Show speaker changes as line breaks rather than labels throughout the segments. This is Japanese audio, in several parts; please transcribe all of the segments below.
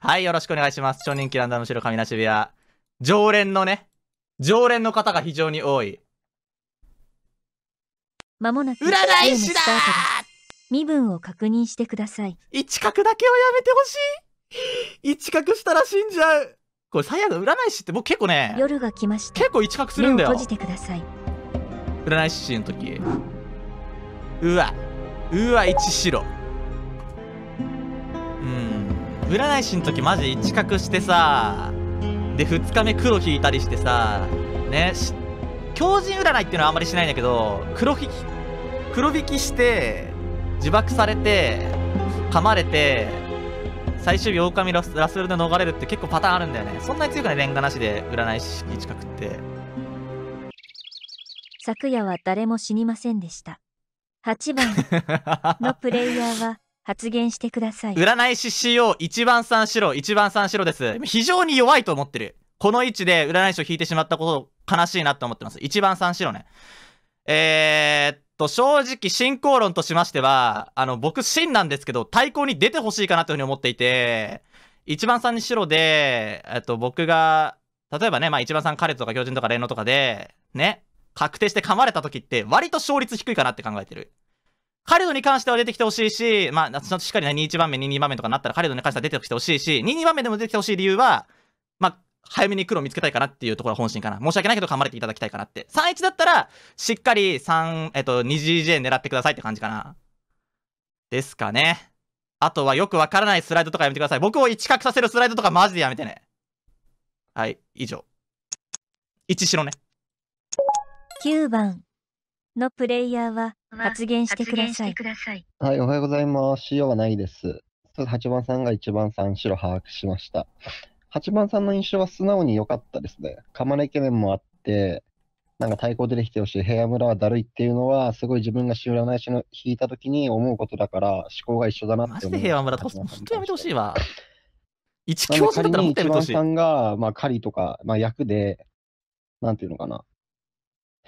はい、よろしくお願いします。超人気ランダム白神無し部屋。常連のね、常連の方が非常に多い。
まもなく、占い師だ身分を確認してください。一角だけはやめてほ
しい。一角したら死んじゃう。これ最悪占い師って僕結構ね、夜が来ました。結構一角するんだよ。閉じてください。占い師の時。うわ、うわ、一白。占い師の時マジ一覚してさで2日目黒引いたりしてさね狂人占いっていうのはあんまりしないんだけど黒引き黒引きして自爆されて噛まれて最終日狼ラスラスルで逃れるって結構パターンあるんだよねそんなに強くないレンガなしで占い師近くって
昨夜は誰も死にませんでした8番のプレイヤーは発言してください。占
い師 CO、一番三白、一番三白です。非常に弱いと思ってる。この位置で占い師を引いてしまったこと、悲しいなと思ってます。一番三白ね。えー、っと、正直、進行論としましては、あの、僕、真なんですけど、対抗に出てほしいかなというふうに思っていて、一番さんに白で、えっと、僕が、例えばね、まあ一番さん彼とか狂人とか連能とかで、ね、確定して噛まれた時って、割と勝率低いかなって考えてる。カレドに関しては出てきてほしいし、まあ、しっかりね、21番目、22番目とかになったら、カレドに関しては出てきてほしいし、22番目でも出てきてほしい理由は、まあ、早めに黒を見つけたいかなっていうところは本心かな。申し訳ないけど頑張れていただきたいかなって。3-1だったら、しっかり3、えっと、2GJ 狙ってくださいって感じかな。ですかね。あとはよくわからないスライドとかやめてください。僕を一角させるスライドとかマジでやめてね。はい、以上。
一白ね。
9番。のプレイヤーは発言してください。
はい、おはようございます。塩はないです。8番さんが1番さん、白把握しました。8番さんの印象は素直に良かったですね。かまれイケメンもあって、なんか対抗出てきてほしい、平野村はだるいっていうのは、すごい自分が知らないしの引いたときに思うことだから、思考が一緒だなって思う。マジで平野
村、本当やめてほしいわ。
一強さだったら本当やめてほしい。1番さんが、まあ、狩りとか、まあ、役で、なんていうのかな、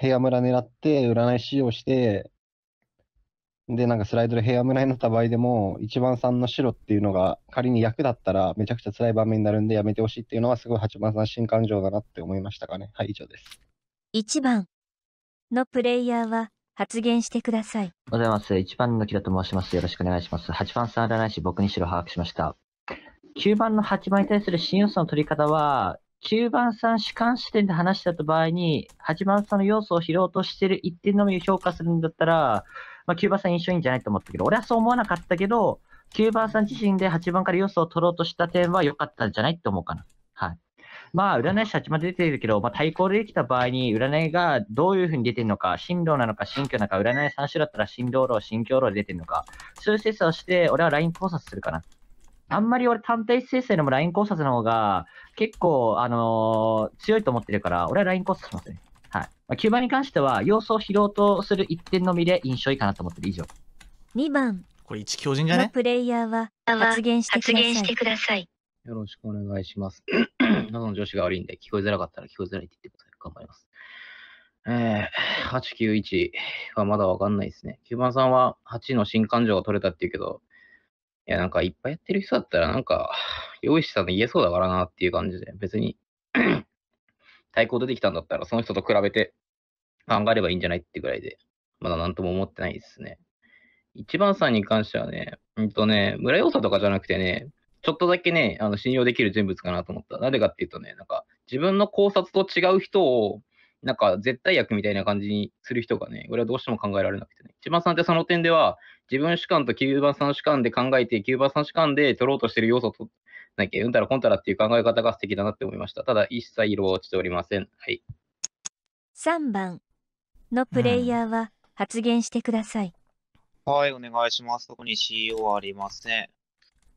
部屋村狙って占い師をして、で、なんかスライドで部屋村になった場合でも、1番さんの白っていうのが仮に役だったら、めちゃくちゃ辛い場面になるんでやめてほしいっていうのは、すごい8番さん新感情だなって思いましたかね。はい、以上です。
1番のプレイヤーは発言してください。おはよ
うご
ざいます。1番の木田と申します。よろしくお願いします。8番さん占い師、僕に白把握しました。9番の8番に対する新予想の取り方は、9番さん主観視点で話した場合に、8番さんの要素を拾おうとしてる一点のみを評価するんだったら、まあ、9番さん印象いいんじゃないと思ったけど、俺はそう思わなかったけど、9番さん自身で8番から要素を取ろうとした点は良かったんじゃないって思うかな。はい。まあ、占い師8番出てるけど、まあ、対抗できた場合に、占いがどういうふうに出てるのか、進路なのか、新居なのか、占い3種だったら、進路路、新居路で出てるのか、そういう精査をして、俺は LINE 考察するかな。あんまり俺単体生成でも LINE 考察の方が結構、あのー強いと思ってるから、俺は LINE 考察しますね。はい。まあ、9番に関しては、様子を拾おうとする一点のみで印象いいかなと思ってる。以上。2番これ一強人じゃな
ねプレイヤーは発言してください。
よろしくお願いします。喉の調子が悪いんで、聞こえづらかったら聞こえづらいって言ってください。頑張ります。えー、891はまだわかんないですね。9番さんは8の新感情が取れたって言うけど、や、なんかいっぱいやってる人だったら、なんか、用意したの言えそうだからなっていう感じで、別に 対抗出てきたんだったら、その人と比べて考えればいいんじゃないってぐらいで、まだなんとも思ってないですね。一番さんに関してはね、うんとね、村要素とかじゃなくてね、ちょっとだけね、あの信用できる人物かなと思った。なぜかっていうとね、なんか、自分の考察と違う人を、なんか、絶対役みたいな感じにする人がね、俺はどうしても考えられなくてね。千葉さんってその点では、自分主観と9番さん主観で考えて、9番さん主観で取ろうとしてる要素を取なきゃ、うんたらこんたらっていう考え方が素敵だなって思いました。ただ、一切色落ちておりません。
はい。3番のプレイヤーは発言してください。
うん、はい、お願いします。特に CEO はありません。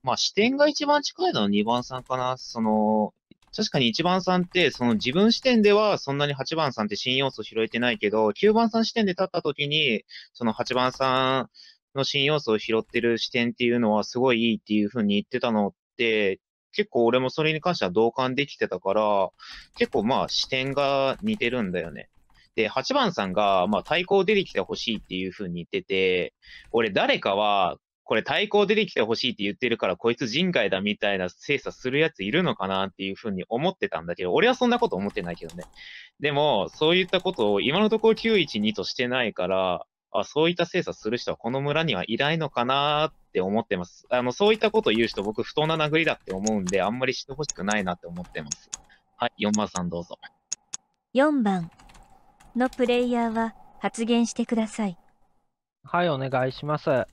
まあ、視点が一番近いのは2番さんかな。その、確かに1番さんって、その自分視点ではそんなに8番さんって新要素拾えてないけど、9番さん視点で立った時に、その8番さんの新要素を拾ってる視点っていうのはすごいいいっていうふうに言ってたのって、結構俺もそれに関しては同感できてたから、結構まあ視点が似てるんだよね。で、8番さんが、まあ対抗出てきてほしいっていうふうに言ってて、俺誰かは、これ対抗出てきてほしいって言ってるから、こいつ人外だみたいな精査するやついるのかなっていうふうに思ってたんだけど、俺はそんなこと思ってないけどね。でも、そういったことを今のところ912としてないから、あ、そういった精査する人はこの村にはいないのかなって思ってます。あの、そういったこと言う人、僕、不当な殴りだって思うんで、あんまりしてほしくないなって思ってます。はい、4番さんどうぞ。
4番のプレイヤーは発言してください。
はい、お願いします。う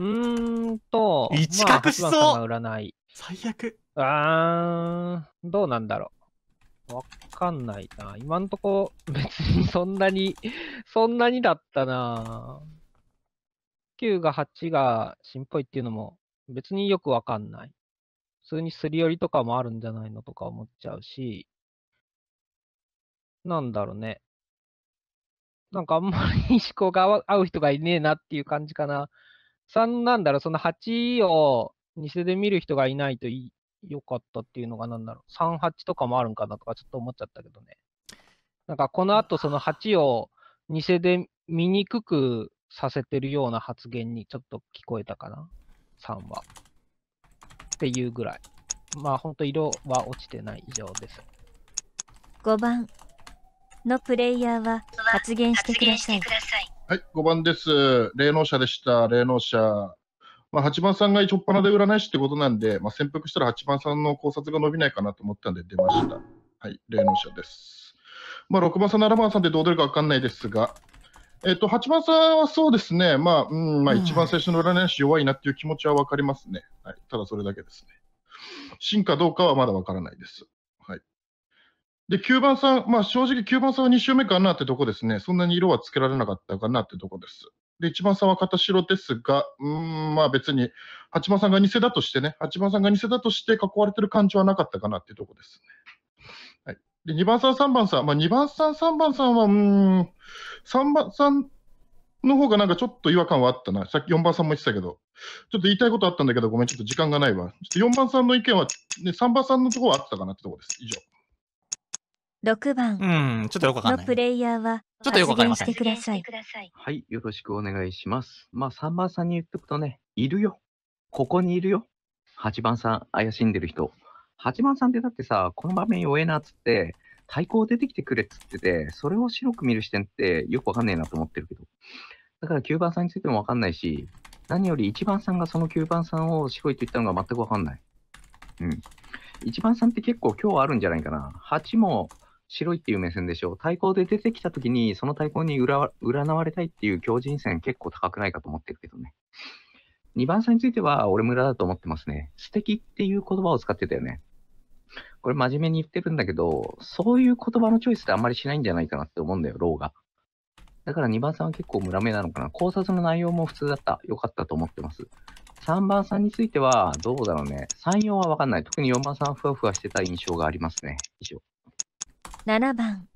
ーんと、一隠しそう、まあ、占い。最悪。あー、どうなんだろう。わかんないな。今んとこ、別にそんなにそんなにだったな。9が8が新っぽいっていうのも、別によくわかんない。普通にすり寄りとかもあるんじゃないのとか思っちゃうし、なんだろうね。なんかあんまり思考が合う人がいねえなっていう感じかな。3なんだろう、その8を偽で見る人がいないとい良かったっていうのが何だろう、38とかもあるんかなとかちょっと思っちゃったけどね。なんかこの後その8を偽で見にくくさせてるような発言にちょっと聞こえたかな、3は。っていうぐらい。
まあほんと色は落ちてない以上です。
5番のプレイヤーは発言してください。
はい、5番です。霊能者でした。霊能者。まあ、8番さんが一応っぱで占い師ってことなんで、まあ、潜伏したら8番さんの考察が伸びないかなと思ったんで出ました。はい、霊能者です。まあ、6番さん、7番さんってどう出るか分かんないですが、えっと、8番さんはそうですね、まあ、うん、まあ、一番最初の占い師弱いなっていう気持ちは分かりますね。はい、ただそれだけですね。真かどうかはまだ分からないです。はい。で、9番さん、まあ、正直9番さんは2周目かなってとこですね。そんなに色はつけられなかったかなってとこです。で、一番さんは片白ですが、うん、まあ別に、八幡さんが偽だとしてね、八幡さんが偽だとして囲われてる感じはなかったかなっていうとこですね。はい。で、2番さん、3番さん、まあ2番さん、3番さんは、うん、3番さんの方がなんかちょっと違和感はあったな。さっき4番さんも言ってたけど、ちょっと言いたいことあったんだけど、ごめん、ちょっと時間がないわ。ちょっと4番さんの意見は、ね、3番さんのところはあったかなってとこです。以上。
6番ちょっとよくわかのプレイヤーはちょっとよくわかりませんしてください。
はい、よろしくお願いします。
まあ、3番さんに言っとくとね、いるよ。ここにいるよ。8番さん、怪しんでる人。8番さんってだってさ、この場面弱えなっつって、対抗出てきてくれっつってて、それを白く見る視点ってよくわかんねえなと思ってるけど。だから9番さんについてもわかんないし、何より1番さんがその9番さんを白いと言ったのが全くわかんない。うん。1番さんって結構今日あるんじゃないかな。8も白いっていう目線でしょう。対抗で出てきたときに、その対抗に占われたいっていう強靭線結構高くないかと思ってるけどね。2番さんについては、俺村だと思ってますね。素敵っていう言葉を使ってたよね。これ真面目に言ってるんだけど、そういう言葉のチョイスってあんまりしないんじゃないかなって思うんだよ、ローが。だから2番さんは結構村目なのかな。考察の内容も普通だった。良かったと思ってます。3番さんについては、どうだろうね。3、4はわかんない。特に4番さんはふわふわしてた印象がありますね。以上。
7番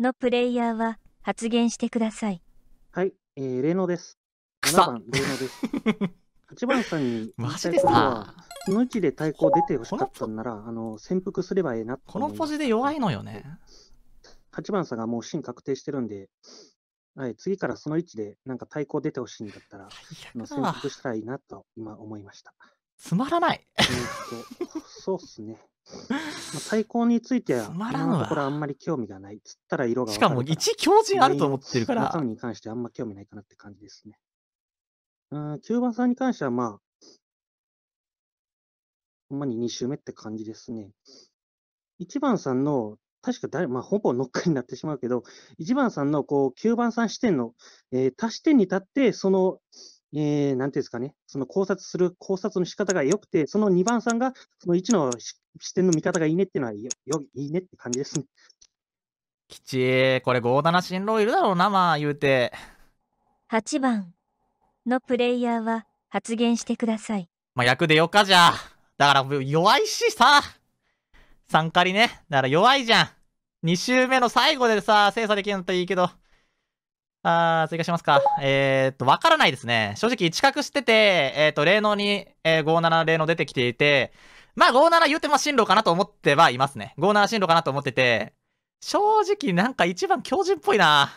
のプレイヤーは発言してください。
はい、えー、霊能です。7番、霊能です。8 番さんに言いマジたいでことは、さ、その位置で対抗出てほしかったんなら、あの、潜伏すればええなってこのポジで弱いのよね。8番さんがもう芯確定してるんで、はい、次からその位置でなんか対抗出てほしいんだったら、潜伏したらいいなと今思いました。つまらない。えっと、そうっすね。まあ、最高については、つまらんわ今のところあんまり興味がない。つったら色がしかも一強人あると思ってるか9番さんに関してはあんま興味ないかなって感じですね。うん、9番さんに関してはまあ、ほんまに2周目って感じですね。1番さんの、確か誰、まあ、ほぼノックになってしまうけど、1番さんのこう9番さん視点の、えー足し点に立って、そのえー、なんていうんですかね、その考察する考察の仕方が良くて、その2番さんが、その1の視点の見方がいいねっていうのはよ、よいいねって感じですね。
吉、これ5な新郎いるだろうな、まあ言うて。
8番のプレイヤーは発言してください。
まあ役でよかじゃ。だから弱いしさ、3狩りね。だから弱いじゃん。2周目の最後でさ、精査できるんだったらいいけど。あー、追加しますか。えー、っと、わからないですね。正直、知覚してて、えー、っと、霊能に、えー、57霊能出てきていて、まあ、57言うても進路かなと思ってはいますね。57進路かなと思ってて、正直なんか一番強人っぽいな。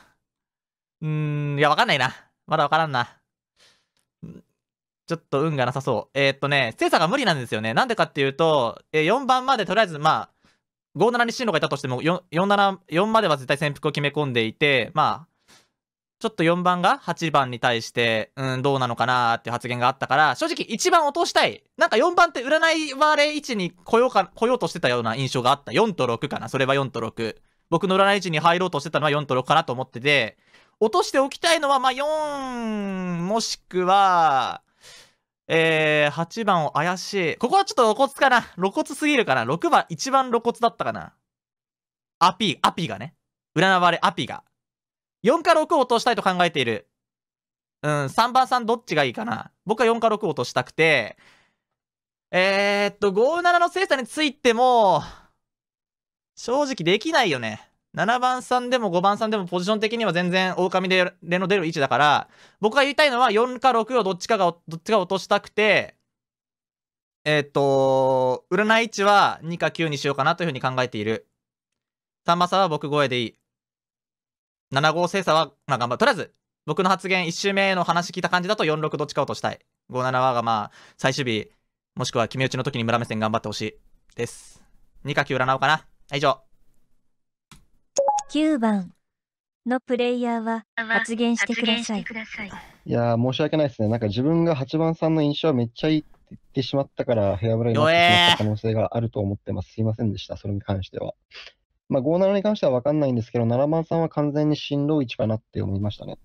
うーん、いや、わかんないな。まだわからんな。ちょっと運がなさそう。えー、っとね、精査が無理なんですよね。なんでかっていうと、えー、4番までとりあえず、まあ、57に進路がいたとしても、47、4までは絶対潜伏を決め込んでいて、まあ、ちょっと4番が8番に対して、うん、どうなのかなーって発言があったから、正直1番落としたい。なんか4番って占い割れ位置に来ようか、来ようとしてたような印象があった。4と6かな。それは4と6。僕の占い位置に入ろうとしてたのは4と6かなと思ってて、落としておきたいのは、まあ、4、もしくは、えー、8番を怪しい。ここはちょっと露骨かな。露骨すぎるかな。6番、一番露骨だったかな。アピ、アピがね。占われアピが。4か6を落としたいと考えている。うん、3番さんどっちがいいかな。僕は4か6を落としたくて、えー、っと、57の精査についても、正直できないよね。7番さんでも5番さんでもポジション的には全然狼ででの出る位置だから、僕が言いたいのは4か6をどっちかが、どっちか落としたくて、えー、っと、占い位置は2か9にしようかなというふうに考えている。3番さんは僕声でいい。7号精査は、まあ頑張る。とりあえず、僕の発言1周目の話聞いた感じだと46どっちか落としたい。57はがまあ、最終日、もしくは決め打ちの時に村目線頑張ってほしい。です。2か9占おうかな。以上。
9番のプレイヤーは発言してください。
いや申し訳ないですね。なんか自分が8番さんの印象はめっちゃいいって言ってしまったから、ヘアブラになってしまった可能性があると思ってます。すいませんでした。それに関しては。まあ、57に関しては分かんないんですけど、7番さんは完全に進路置かなって思いましたね。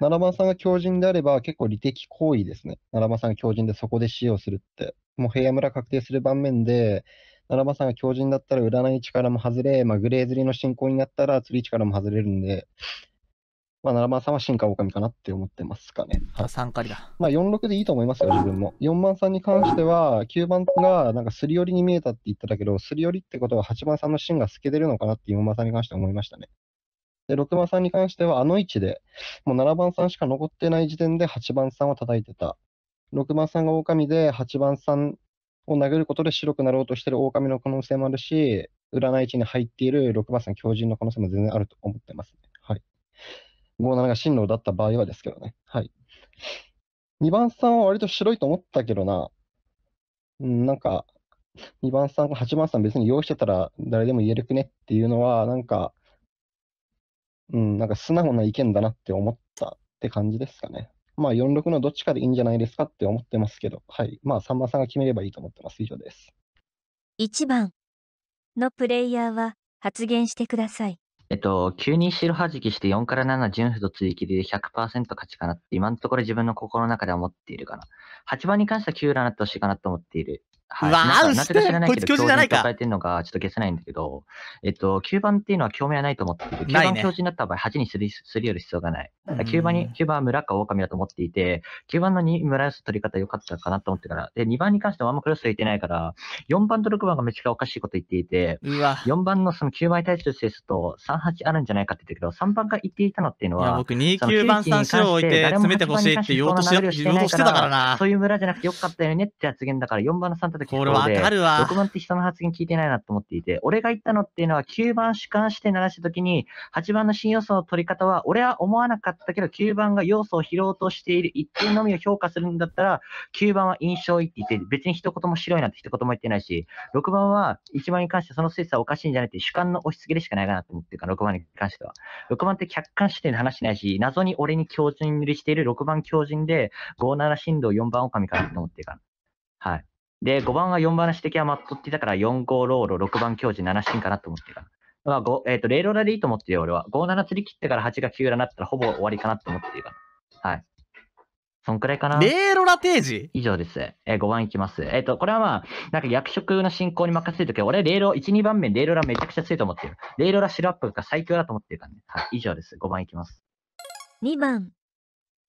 7番さんが強人であれば結構利的行為ですね。7番さんが強人でそこで使用するって。もう平野村確定する盤面で、7番さんが強人だったら占い力も外れ、まあ、グレー釣りの進行になったら釣り力も外れるんで、まあ、7番さんは進化狼かなって思ってますかね。あ、3狩りだ。まあ、46でいいと思いますよ、自分も。4番さんに関しては、9番がなんかすり寄りに見えたって言ってたけど、すり寄りってことは8番さんの芯が透けてるのかなって4番さんに関しては思いましたね。で、6番さんに関しては、あの位置で、もう7番さんしか残ってない時点で8番さんを叩いてた。6番さんが狼で、8番さんを殴ることで白くなろうとしてる狼の可能性もあるし、占い地に入っている6番さん狂人の可能性も全然あると思ってますね。7が進路だった場合はですけどね。はい。2番さんは割と白いと思ったけどな。うん、なんか、2番さん、8番さん別に用意してたら誰でも言えるくねっていうのは、なんか、うん、なんか素直な意見だなって思ったって感じですかね。まあ46のどっちかでいいんじゃないですかって思ってますけど、はい。まあ3番さんが決めればいいと思ってます。以上です。
1番のプレイヤーは発言してください。
え
っと、急に白はじきして4から7純歩と追切りで100%勝ちかなって今のところ自分の心の中では思っているかな。8番に関しては9ラナほしかなと思っている。はい、わあ、知らないけど、教授じゃないか。えてのちょっと消せないんだけど、えっと、9番っていうのは興味はないと思っていて、9番教授になった場合、8にすりすり寄る必要がない。9番に、9番は村か狼だと思っていて、9番の2村せ取り方良かったかなと思ってから、で、2番に関してはあんまクロス言ってないから、4番と6番がめちゃくちゃおかしいこと言っていて、4番のその9番に対する性質と38あるんじゃないかって言ってるけど、3番が言っていたのっていうのは、僕2、9番3白を置いて、詰めてほしいって言おうとしてたからな。そういう村じゃなくて良かったよねって発言だから、4番の3と結構で、これわかるわ6番って人の発言聞いてないなと思っていて、俺が言ったのっていうのは9番主観して鳴らしたときに、8番の新要素の取り方は、俺は思わなかったけど、9番が要素を拾おうとしている一点のみを評価するんだったら、9番は印象いいって言って、別に一言も白いなんて一言も言ってないし、6番は1番に関してその性査はおかしいんじゃないって主観の押し付けでしかないかなと思ってるから、6番に関しては。6番って客観視点で話してないし、謎に俺に強靭塗りしている6番強靭で、57振動4番狼かなと思ってるから。はい。で、5番は4番の指摘はまっとってたから、4、5、ローロ、6番、教授、7、進かなと思ってた。まあ、えっ、ー、と、レイローラでいいと思ってるよ、俺は。5、7釣り切ってから8が9裏になったら、ほぼ終わりかなと思ってるから。はい。そんくらいかな。レーロラ定時以上です。えー、5番いきます。えっ、ー、と、これはまあ、なんか役職の進行に任せるときは、俺、レーロ、1、2番目、レーロラめちゃくちゃ強いと思ってる。レーロラシロアップが最強だと思ってるからね。はい、以上です。5番いきます。
2番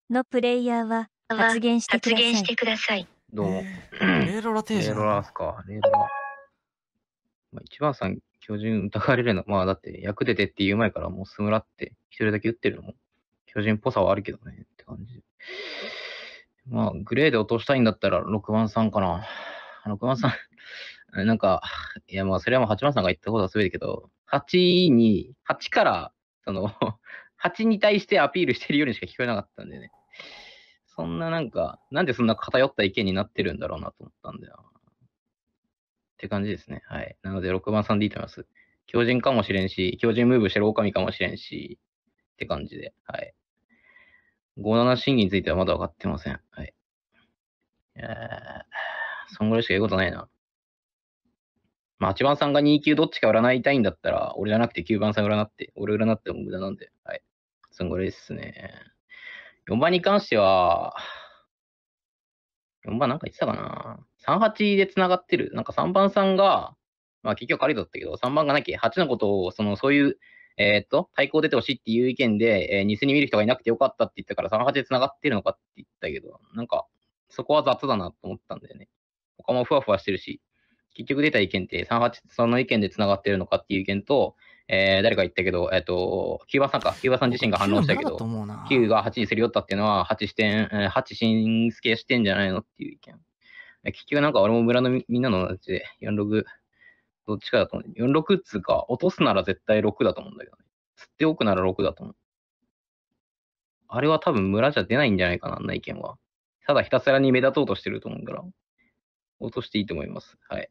のプレイヤーは発言してください。どうも。レ ーロラ定レー
ロラっすか。レーロ
ラ。まあ、一番さん、巨人疑われるの、まあだって、役出てって言う前からもうすぐラって一人だけ打ってるのも、巨人っぽさはあるけどねって感じ。まあ、グレーで落としたいんだったら6番さんかな。6番さん、なんか、いやまあ、それはもう8番さんが言ったことは全てけど、8に、8から、その、8 に対してアピールしてるようにしか聞こえなかったんでね。そんななんか、なんでそんな偏った意見になってるんだろうなと思ったんだよな。って感じですね。はい。なので、6番さんでいいと思います。狂人かもしれんし、狂人ムーブしてる狼かもしれんし、って感じで。はい。57審議についてはまだ分かってません。はい。えー、そんぐらいしか言うことないな。まあ、8番さんが2級どっちか占いたいんだったら、俺じゃなくて9番さん占って、俺占っても無駄なんで、はい。そんぐらいですね。4番に関しては、4番なんか言ってたかな ?38 で繋がってる。なんか3番さんが、まあ結局ありだったけど、3番がなきゃ8のことを、その、そういう、えー、っと、対抗出てほしいっていう意見で、えー、ニスに見る人がいなくてよかったって言ったから、38で繋がってるのかって言ったけど、なんか、そこは雑だなと思ったんだよね。他もふわふわしてるし、結局出た意見って38、その意見で繋がってるのかっていう意見と、えー、誰か言ったけど、えっ、ー、と、キューさんか、キューさん自身が反応したけど、キーが8にすり寄ったっていうのは8視点、8進付けしてんじゃないのっていう意見。結局なんか俺も村のみんなの同じで46、どっちかだと思う。46っつうか、落とすなら絶対6だと思うんだけどね。吸っておくなら6だと思う。あれは多分村じゃ出ないんじゃないかな、あんな意見は。ただひたすらに目立とうとしてると思うから、落としていいと思います。はい。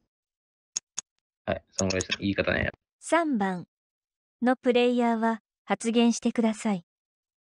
はい、そのぐらいです、言い方ね。
3番。のプレイヤーは発言してください。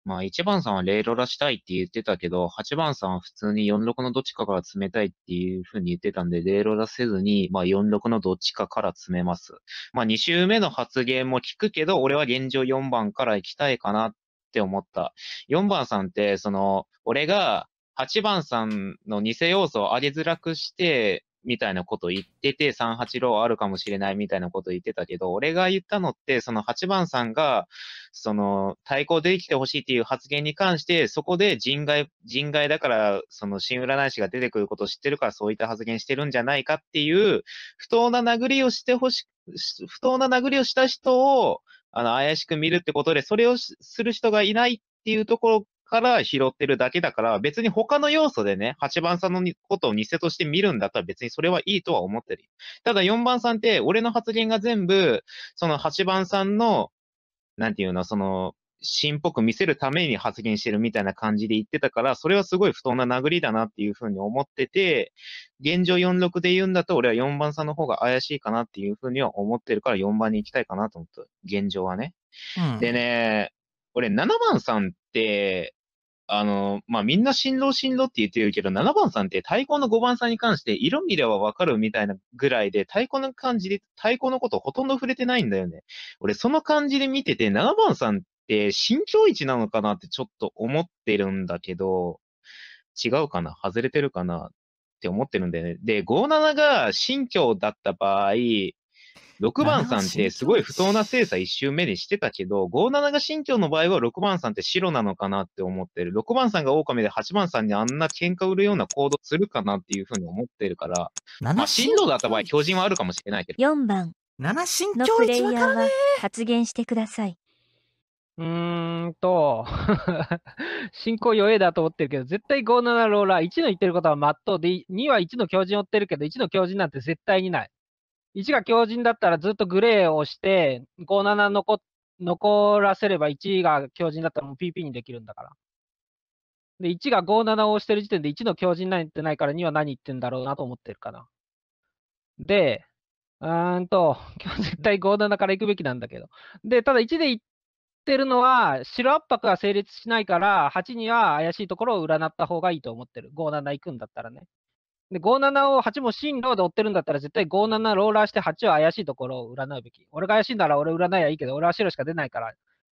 まあ1番さんはレイロラしたいって言ってたけど、8番さんは普通に46のどっちかから詰めたいっていうふうに言ってたんで、レイロラせずに、まあ46のどっちかから詰めます。まあ2周目の発言も聞くけど、俺は現状4番から行きたいかなって思った。4番さんって、その、俺が8番さんの偽要素を上げづらくして、みたいなこと言ってて、38 6あるかもしれないみたいなこと言ってたけど、俺が言ったのって、その8番さんが、その、対抗できてほしいっていう発言に関して、そこで人外、人外だから、その新占い師が出てくることを知ってるから、そういった発言してるんじゃないかっていう、不当な殴りをしてほし、不当な殴りをした人を、あの、怪しく見るってことで、それをする人がいないっていうところから拾ってるだけだから、別に他の要素でね、8番さんのことを偽として見るんだったら別にそれはいいとは思ってる。ただ4番さんって、俺の発言が全部、その8番さんの、なんていうの、その、心っぽく見せるために発言してるみたいな感じで言ってたから、それはすごい不当な殴りだなっていうふうに思ってて、現状46で言うんだと、俺は4番さんの方が怪しいかなっていうふうには思ってるから、4番に行きたいかなと思った。現状はね。うん、でね、俺7番さんって、あの、まあ、みんな新郎新郎って言ってるけど、7番さんって太鼓の5番さんに関して色見ればわかるみたいなぐらいで、太鼓の感じで、太鼓のことほとんど触れてないんだよね。俺、その感じで見てて、7番さんって身長位置なのかなってちょっと思ってるんだけど、違うかな外れてるかなって思ってるんだよね。で、57が新居だった場合、6番さんってすごい不当な精査1周目にしてたけど、57が新潮の場合は6番さんって白なのかなって思ってる。6番さんが狼で8番さんにあんな喧嘩売るような行動するかなっていうふうに思ってるから、まあ、進路だった場合、標人は
あるかもしれないけど。
4番。7新潮プレイヤーは発言してください。
うーんと、進行弱えだと思ってるけど、絶対57ローラー、1の言ってることはまっとうで、2は1の強を追ってるけど、1の強人なんて絶対にない。1が強靭だったらずっとグレーをして、57残残らせれば1が強靭だったらもう PP にできるんだから。で、1が57を押してる時点で1の強靭なんてないから2は何言ってんだろうなと思ってるかな。で、うーんと、今日絶対57から行くべきなんだけど。で、ただ1で行ってるのは、白圧迫が成立しないから、8には怪しいところを占った方がいいと思ってる。57行くんだったらね。で、57を8も進路で追ってるんだったら、絶対57ローラーして8は怪しいところを占うべき。俺が怪しいなら俺占いはいいけど、俺は白しか出ないから、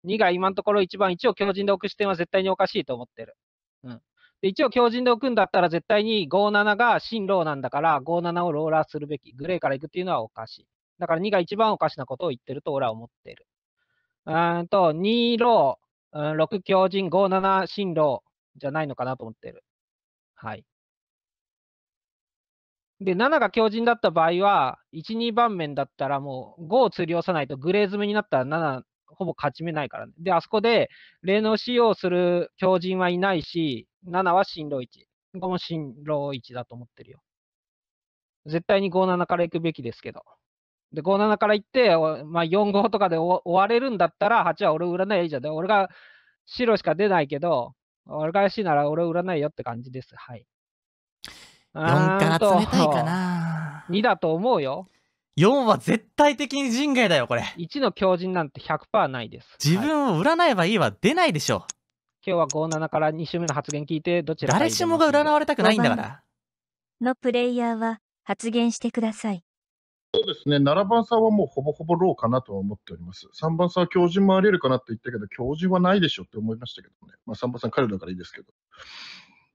2が今のところ一番1を強靭で置く視点は絶対におかしいと思ってる。うん。で、1を強靭で置くんだったら、絶対に57が進路なんだから、57をローラーするべき。グレーから行くっていうのはおかしい。だから2が一番おかしなことを言ってると俺は思ってる。うんと、2ロー、6強靭、57進路じゃないのかなと思ってる。はい。で、7が強靭だった場合は、1、2番面だったらもう5を釣り押さないとグレー詰めになったら7、ほぼ勝ち目ないからね。で、あそこで、霊能使用する強靭はいないし、7は進路1。5も進路1だと思ってるよ。絶対に57から行くべきですけど。で、57から行って、まあ、45とかで終われるんだったら、8は俺売らないじゃん。俺が白しか出ないけど、俺が怪しいなら俺売らないよって感じです。はい。4から冷たいかな2だと思うよ
4は絶
対的に人外だよこれ1の強人なんて100%ないです自分を占えばいいは出ないでしょう、はい、今日は57から2週目の発言聞いてどちら誰しもが占われ
たくないんだからのプレイヤーは発言してください
そうですね、7番さんはもうほぼほぼローかなとは思っております。3番さんは強ありえるかなって言ったけど、強人はないでしょって思いましたけどね。まあ、3番さん彼だからいいですけど。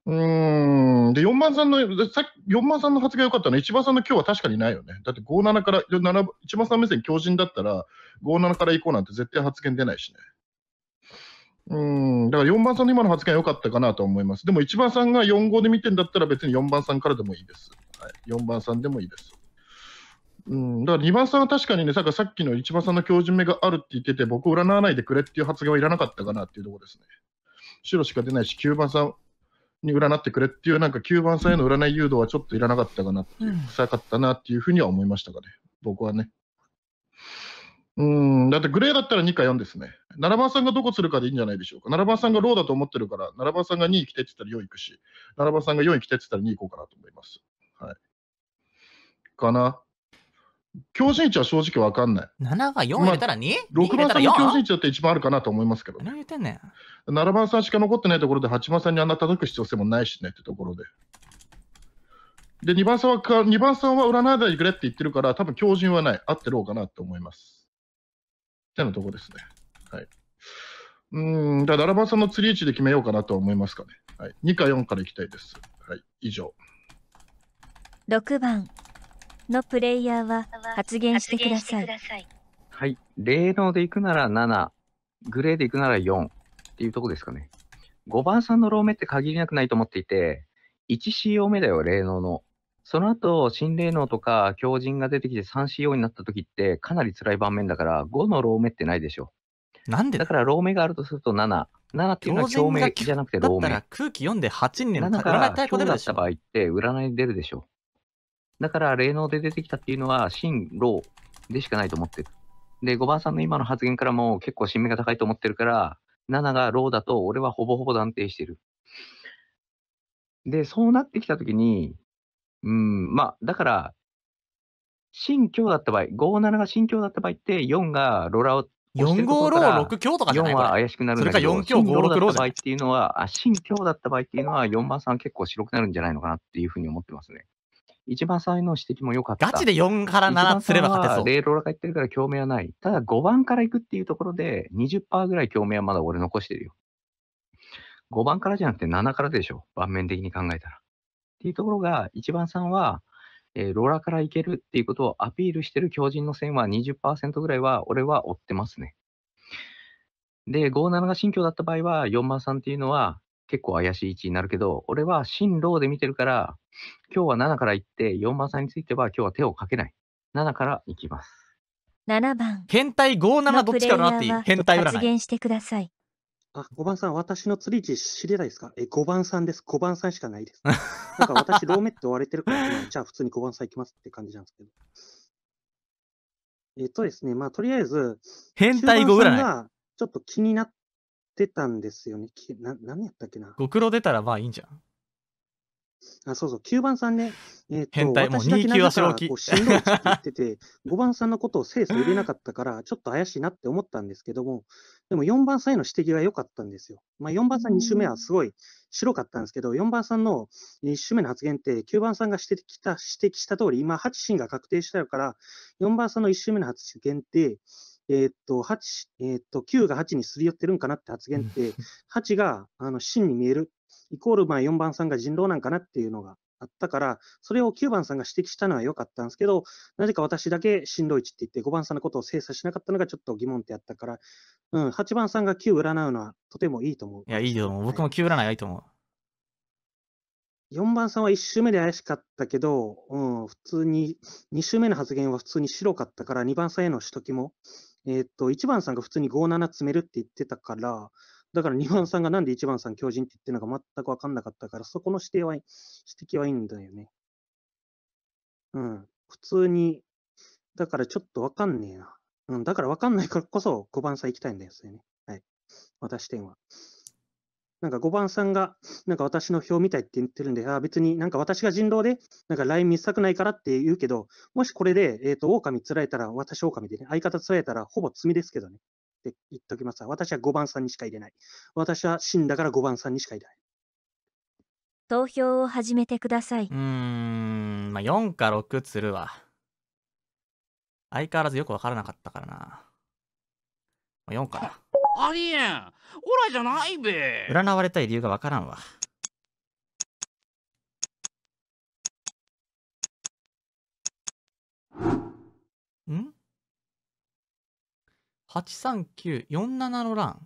うんで4番さんのさ4番さんの発言良かったのは1番さんの今日は確かにないよね。だって57から1番さん目線強靭だったら57から行こうなんて絶対発言出ないしね。うんだから4番さんの今の発言良かったかなと思います。でも1番さんが4号で見てんだったら別に4番さんからでもいいです。はい、4番さんでもいいです。うん、だから2番さんは確かにね、さっきの1番さんの強靭目があるって言ってて、僕占わないでくれっていう発言はいらなかったかなっていうところですね。白しか出ないし、9番さん、に占ってくれっていう、なんか9番さんへの占い誘導はちょっといらなかったかなっていう、臭、かったなっていうふうには思いましたかね、僕はね。うん、だってグレーだったら2か4ですね。7番さんがどこするかでいいんじゃないでしょうか。7番さんがローだと思ってるから、7番さんが2位来てって言ったら4行くし、7番さんが4位来てって言ったら2行こうかなと思います。はい。かな。強心値は正直わかんない。7が4入れたら 2?、まあ、番さんの強心値だって一番あるかなと思いますけど。何言ってんねん。7番さんしか残ってないところで、8番さんにあんな叩く必要性もないしねってところで。で、2番さんは、2番さんは占いでくれって言ってるから、多分強人はない。合ってろうかなと思います。ってのとこですね。はい。うん、だ7番さんの釣り位置で決めようかなと思いますかね。はい。2か4からいきたいです。はい。以上。
6番、のプレイヤーは発言してください。
はい。霊能で行くなら7、グレーで行くなら4っていうとこですかね。5番さんのローメって限りなくないと思っていて、1CO 目だよ、霊能の。その後、新霊能とか狂人が出てきて 3CO になった時ってかなり辛い盤面だから、5のローメってないでしょ。なんでだから、ローメがあるとすると7。7っていうのは共鳴じゃなくてローメ。だったら空気読んで8にの占い太鼓出るでしだった場合って占いに出るでしょ。だから、霊能で出てきたっていうのは、真、老でしかないと思ってる。で、5番さんの今の発言からも結構新名が高いと思ってるから、7が老だと俺はほぼほぼ断定してる。で、そうなってきたときに、うん、まあ、だから、新強だった場合、5、7が新強だった場合って、4がロラを、4、5、ロー、6強とかじゃない ?4 は怪しくなるんだけど、それか4教、5、6ローった場合っていうのは、あ、新教だった場合っていうのは、4番さん結構白くなるんじゃないのかなっていうふうに思ってますね。一番最の指摘も良かった。ガチで4から7すれば勝てそう。で、ローラが言ってるから共鳴はない。ただ5番から行くっていうところで20%ぐらい共鳴はまだ俺残してるよ。5番からじゃなくて7からでしょ。盤面的に考えたら。っていうところが、一番さんは、えー、ローラから行けるっていうことをアピールしてる強靭の線は20%ぐらいは俺は追ってますね。で、57が新居だった場合は、4番さんっていうのは、結構怪しい位置になるけど、俺は進路で見てるから、今日は7から行って、4番さんについては今日は手をかけない。
7から行きます。7番。変態57どっちかなってい変態占い。発言
してください。
あ、5番さん、私の釣り位置知れないですかえ、5番さんです。5番さんしかないです。なんか私、ローメット追われてるから、じゃあ普通に5番さん行きますって感じなんですけど。えっとですね、まあとりあえず、変態ぐ占い。ちょっと気になっってたんですよね。きな何やったっけな。ご苦労出たらまあいいんじゃん。あそうそう、9番さんね、えーと、変態もう私だけ29は白起きしんどいって言ってて、5 番さんのことを精査入れなかったから、ちょっと怪しいなって思ったんですけども、でも4番さんへの指摘は良かったんですよ。まあ、4番さん2周目はすごい白かったんですけど、4番さんの1周目の発言って、9番さんが指摘した指摘した通り、今、8審が確定したから、4番さんの1周目の発言って、えー、っと、8、えー、っと、9が8にすり寄ってるんかなって発言って、8が、あの、真に見える、イコール、まあ、4番さんが人狼なんかなっていうのがあったから、それを9番さんが指摘したのは良かったんですけど、なぜか私だけ進路値って言って、5番さんのことを精査しなかったのがちょっと疑問ってあったから、うん、8番さんが9占うのはとてもいいと思う。
いや、いいと思う。僕も9占いはいいと思う。
4番さんは1周目で怪しかったけど、うん、普通に、2周目の発言は普通に白かったから、2番さんへの指摘も、えっ、ー、と、1番さんが普通に57詰めるって言ってたから、だから2番さんがなんで1番さん強靭って言ってるのか全く分かんなかったから、そこの指定は、指摘はいいんだよね。うん。普通に、だからちょっと分かんねえな。うん、だから分かんないからこそ5番さん行きたいんだよ、ね。はい。私点は。なんか5番さんが、なんか私の表みたいって言ってるんで、あ別になんか私が人狼で、なんか LINE 見せたくないからって言うけど、もしこれで、えっ、ー、と、狼釣られたら、私狼でね、相方釣られたらほぼ罪ですけどね。って言っときます私は5番さんにしか入れない。私は死んだから5番さんにしか入れない。
投票を始めてください。うーん、
まあ、4か6釣るわ。相変わらずよくわからなかったからな。まあ、4かな。
ありえんオラじゃないべ
占われたい理由がわからんわん ?83947 の欄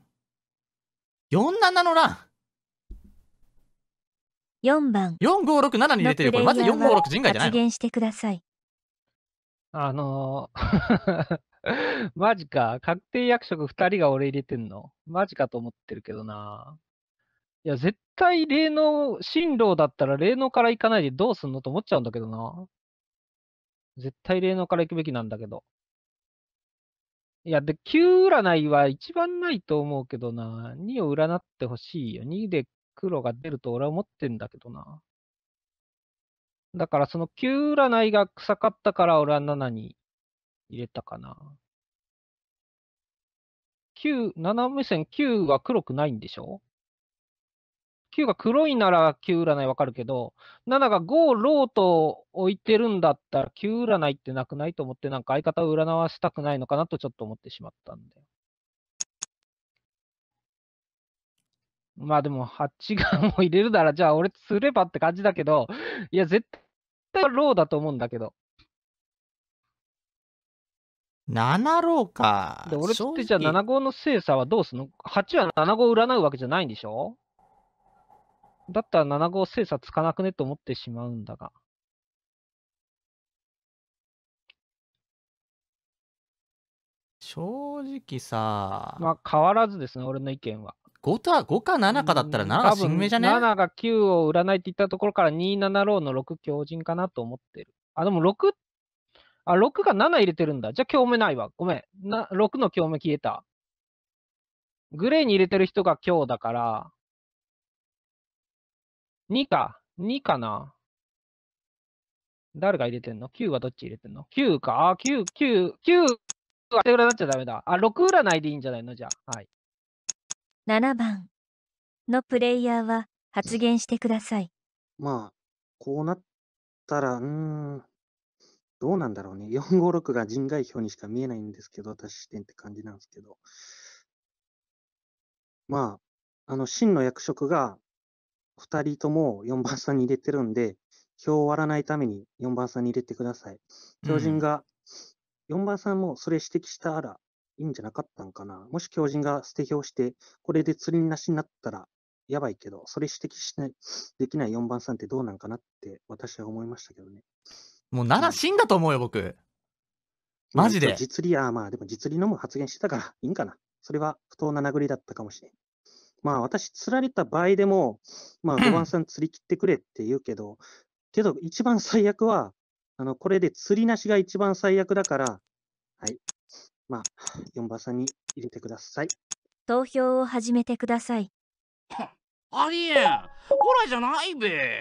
47の欄4番4567に入れてるこれまず4 5 6人外じゃないの発してください
あのー マジか。確定役職2人が俺入れてんのマジかと思ってるけどな。いや、絶対、霊能、進路だったら霊能から行かないでどうすんのと思っちゃうんだけどな。絶対霊能から行くべきなんだけど。いや、で、9占いは一番ないと思うけどな。2を占ってほしいよ。2で黒が出ると俺は思ってんだけどな。だからその9占いが臭かったから俺は7に入れたかな。9、斜目線9は黒くないんでしょ ?9 が黒いなら9占いわかるけど、7が5、ローと置いてるんだったら9占いってなくないと思って、なんか相方を占わしたくないのかなとちょっと思ってしまったんだよ。まあでも8がもう入れるなら、じゃあ俺すればって感じだけど、いや絶対ローだと思うんだけど。7郎か。で俺ってじゃあ7号の精査はどうすんの ?8 は7号占うわけじゃないんでしょだったら7号精査つかなくねと思ってしまうんだが。正直さ。まあ変わらずですね、俺の意見は。
5, 5か7かだったら7が新名じゃね ?7
が9を占いって言ったところから27ローの6強人かなと思ってる。あ、でも6っあ、6が7入れてるんだ。じゃあ共鳴ないわ。ごめん。な、6の共鳴消えた。グレーに入れてる人が今日だから、2か。2かな。誰が入れてんの ?9 はどっち入れてんの ?9 か。あ、9、9、9は手裏なっちゃダメだ。あ、6占いでいいんじゃないのじゃあ。はい。
7番のプレイヤーは発言してください。
まあ、こうなったら、うーん、どうなんだろうね。456が人外表にしか見えないんですけど、私視点って感じなんですけど。まあ、あの、真の役職が2人とも4番さんに入れてるんで、票を割らないために4番さんに入れてください。教人が、4番さんもそれ指摘したらいいんじゃなかったんかな。もし教人が捨て票して、これで釣りなしになったら、やばいけど、それ指摘しない、できない4番さんってどうなんかなって私は思いましたけどね。もう7良死んだと思うよ、僕。マジで。実利、あまあでも実利のも発言してたからいいんかな。それは不当な殴りだったかもしれん。まあ私、釣られた場合でも、まあ5番さん釣り切ってくれって言うけど、けど一番最悪は、あの、これで釣りなしが一番最悪だから、はい。まあ、4番さんに入れてください。
投票を始めてください。
ありえ、ほらじゃ
ないべ。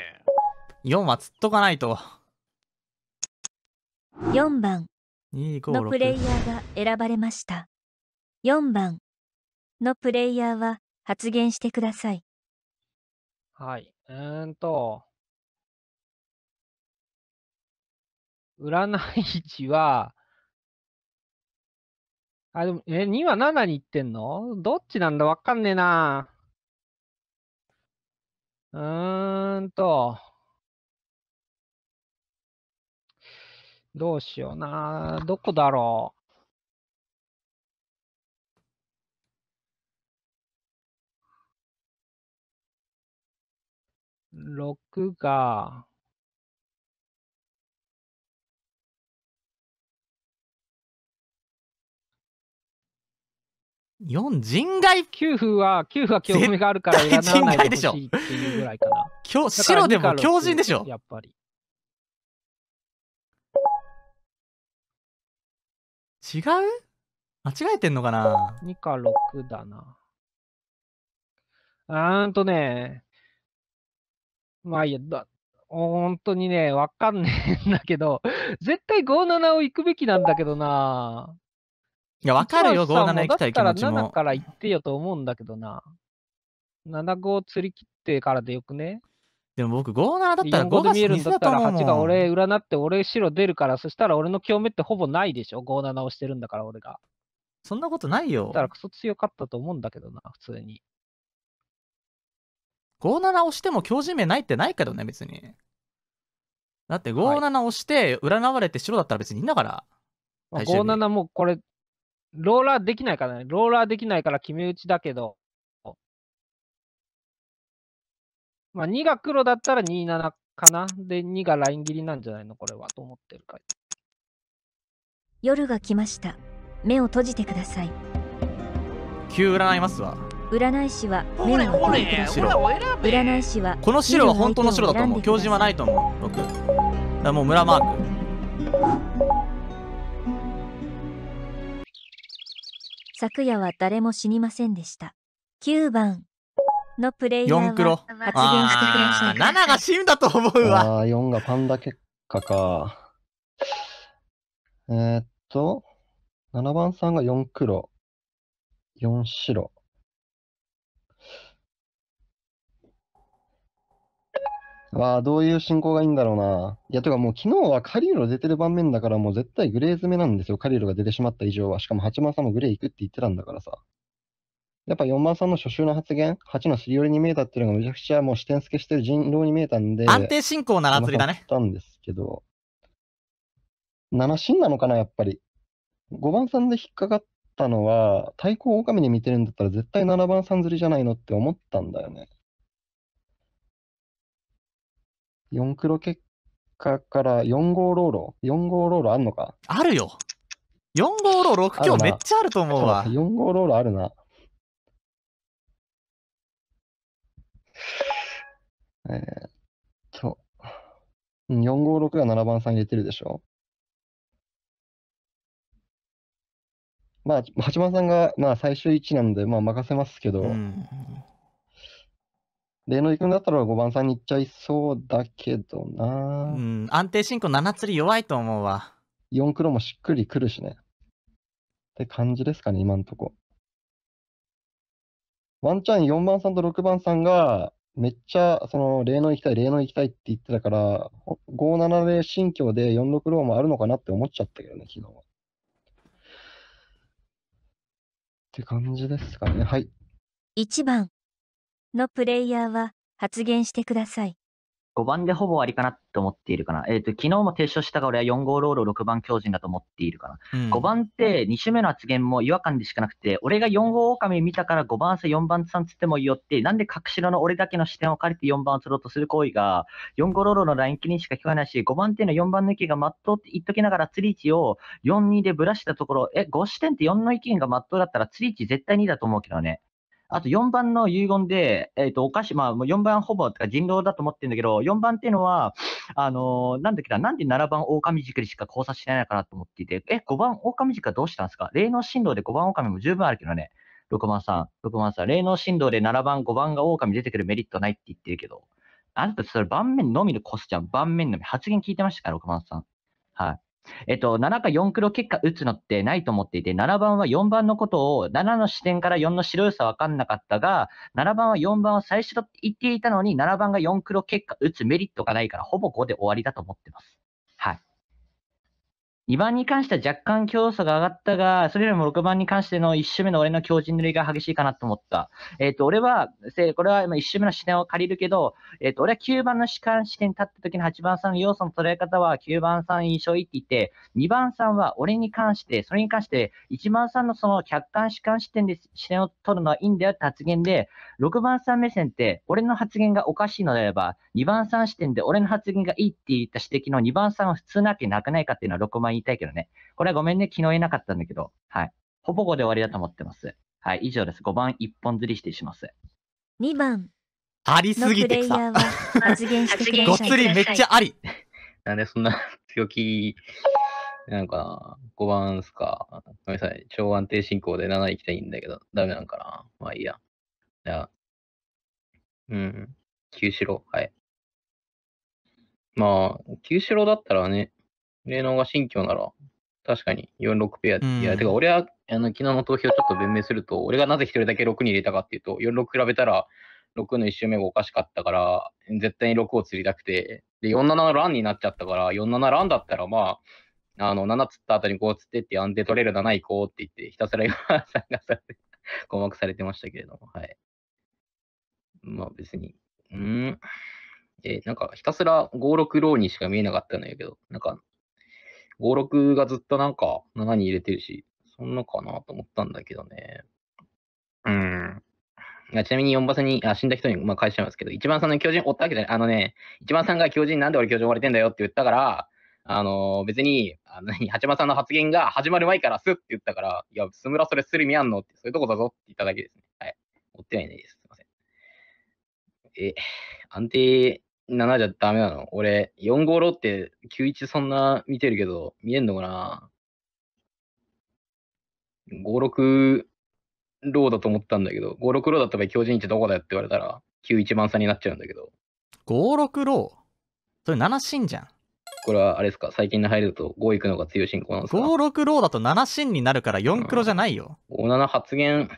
4は釣っとかないと。
4番のプレイヤーが選ばれました4番のプレイヤーは発言してください
はいうんと占い師はあ、でも、え、2は7にいってんのどっちなんだわかんねえな。うーんと。どうしような。どこだろう。6
が、
4人外給付は、給付は興味があるから、いらないでしいっていうぐらいかな。今日、白でも強靭でしょやっぱり。違う間違えてんのかな ?2 か6だな。うーんとね、まあいいや、だ本当にね、わかんねえんだけど、絶対57を行くべきなんだけどな。いや、わかるよ、57行きたい気持ちも。だから7から行ってよと思うんだけどな。75釣り切ってからでよくねでも僕5-7だったら5が見えるんだったら8が俺占って俺白出るから、そしたら俺の清めってほぼないでしょ ?5-7 をしてるんだから俺が。そんなことないよ。だからクソ強かったと思うんだけどな、普通に。57押しても強人名ないってないけどね、別に。だって57押して占われて白だったら別にいいんだから。はい、57もこれ、ローラーできないからね。ローラーできないから決め打ちだけど、まあ、2が黒だったら27かな。で、2がライン切りなんじゃないのこれは。と思ってるかい。
夜が来ました。目を閉じてください。
急占います
わ。
占い師は目をていこの白は本当の白だと思う。
教授はないと思う。僕。だからもう村マーク。
昨夜は誰も死にませんでした。9番のプレイヤーが発言してくれました。7が死んだと思うわ。
あ4がパンダ結果か。えー、っと、7番さんが4黒、4白。わあ、どういう進行がいいんだろうな。いや、てかもう昨日はカリウロ出てる盤面だからもう絶対グレー詰めなんですよ。カリウロが出てしまった以上は。しかも八幡さんもグレー行くって言ってたんだからさ。やっぱ4番さんの初週の発言、8のすり寄りに見えたっていうのがめちゃくちゃもう視点付けしてる人狼に見えたんで、安定進行なら釣りだね。たんですけど、7進なのかな、やっぱり。5番さんで引っかかったのは、対抗狼に見てるんだったら絶対7番さん釣りじゃないのって思ったんだよね。4黒結果から4号ローロ、4号ローロあんのかあるよ !4 号ローロ、6強めっちゃあると思うわ。4号ローロあるな。えー、っと、456が7番さん入れてるでしょまあ、八番さんが、まあ、最終位置なんで、まあ、任せますけど、例の行く君だったら5番さんに行っちゃいそうだけどな。うん、
安定進行7釣り弱いと思うわ。
4黒もしっくりくるしね。って感じですかね、今んとこ。ワンチャン4番さんと6番さんが、めっちゃ、その、霊能行きたい、霊能行きたいって言ってたから、57で新居で46ローもあるのかなって思っちゃったけどね、昨日は。って感じですかね、はい。
1番のプレイヤーは発言してください。
5番でほぼ終わりかなと思っているかな。えー、と、昨日も提唱したが俺は4号ロールを6番強人だと思っているかな。うん、5番って2種目の発言も違和感でしかなくて、俺が4号狼見たから5番さ4番さんつってもいいよって、なんで隠しろの俺だけの視点を借りて4番を釣ろうとする行為が、4号ロールのライン切りにしか聞こえないし、5番っていうのは4番の意見がまっとうって言っときながら釣り位置を4、2でぶらしたところ、え、5視点って4の意見がまっとうだったら釣り位置絶対2だと思うけどね。あと4番の遺言で、えっ、ー、と、お菓子、まあ、4番ほぼ、人狼だと思ってるんだけど、4番っていうのは、あのー、なんだっけな、なんで7番狼軸にしか考察しないのかなと思っていて、え、5番狼軸はどうしたんですか霊能振動で5番狼も十分あるけどね。6番さん、6番さん、霊能振動で7番、5番が狼出てくるメリットないって言ってるけど、あなたそれ盤面のみでこすじゃん。盤面のみ。発言聞いてましたか、6番さん。はい。えっと、7か4黒結果打つのってないと思っていて、7番は4番のことを、7の視点から4の白さ分かんなかったが、7番は4番を最初と言っていたのに、7番が4黒結果打つメリットがないから、ほぼ5で終わりだと思ってます。はい。2番に関しては若干競争が上がったが、それよりも6番に関しての1周目の俺の強靭塗りが激しいかなと思った。えっ、ー、と、俺は、これは1周目の視点を借りるけど、えっ、ー、と、俺は9番の主観視点に立った時の8番さんの要素の捉え方は9番さん印象いいって言って、2番さんは俺に関して、それに関して1番さんのその客観主観視点で視点を取るのはいいんだよって発言で、6番さん目線って俺の発言がおかしいのであれば、2番さん視点で俺の発言がいいって言った指摘の2番さんは普通なわけなくないかっていうのは6番いたいけどね。これはごめんね、昨日言えなかったんだけど、はい。ほぼ5で終わりだと思ってます。はい、以上です。5番一本釣りしてします。2番。ありすぎてさ。
発言しくりめっちゃあり。
なんでそんな強気なんか、
5番っすか。ごめんなさい。超安定進行で7行きたいんだけど、ダメなんかな。まあいい
や。じゃあ、
うん。九四郎、はい。まあ、九四郎だったらね、霊能が新居なら、確かに46ペアうん、いや、てか俺は、あの、昨日の投票ちょっと弁明すると、俺がなぜ一人だけ6に入れたかっていうと、46比べたら、6の1周目がおかしかったから、絶対に6を釣りたくて、で、47ランになっちゃったから、47ランだったら、まあ、あの、7釣った後に5釣ってって安定取れる7行こうって言って、ひたすら今さんがされて、困惑されてましたけれども、はい。まあ別に、うん。え、なんかひたすら5、6ローにしか見えなかったんだけど、なんか5、6がずっとなんか7に入れてるし、そんなかなと思ったんだけどね。うん。ちなみに4番さんに、あ、死んだ人に、まあ、返しちゃいますけど、1番さんの巨人追ったわけじゃない。あのね、1番さんが巨人なんで俺巨人追われてんだよって言ったから、あのー、別に、あの、八幡さんの発言が始まる前からスッって言ったから、いや、すむらそれする見あんのって、そういうとこだぞって言っただけですね。はい。追ってないです。すいません。え、安定7じゃダメなの俺、4-5ロって9-1そんな見てるけど、見えんのかな ?5-6 ローだと思ったんだけど、5-6ローだった場合、強靭値どこだよって言われたら、9-1番差になっちゃうんだけど。
5-6ローそれ7進じゃん。
これはあれですか最近に入ると5行くのが強い進行なんですか ?5、6ローだと7進になるから4黒じゃないよ。うん、お7発言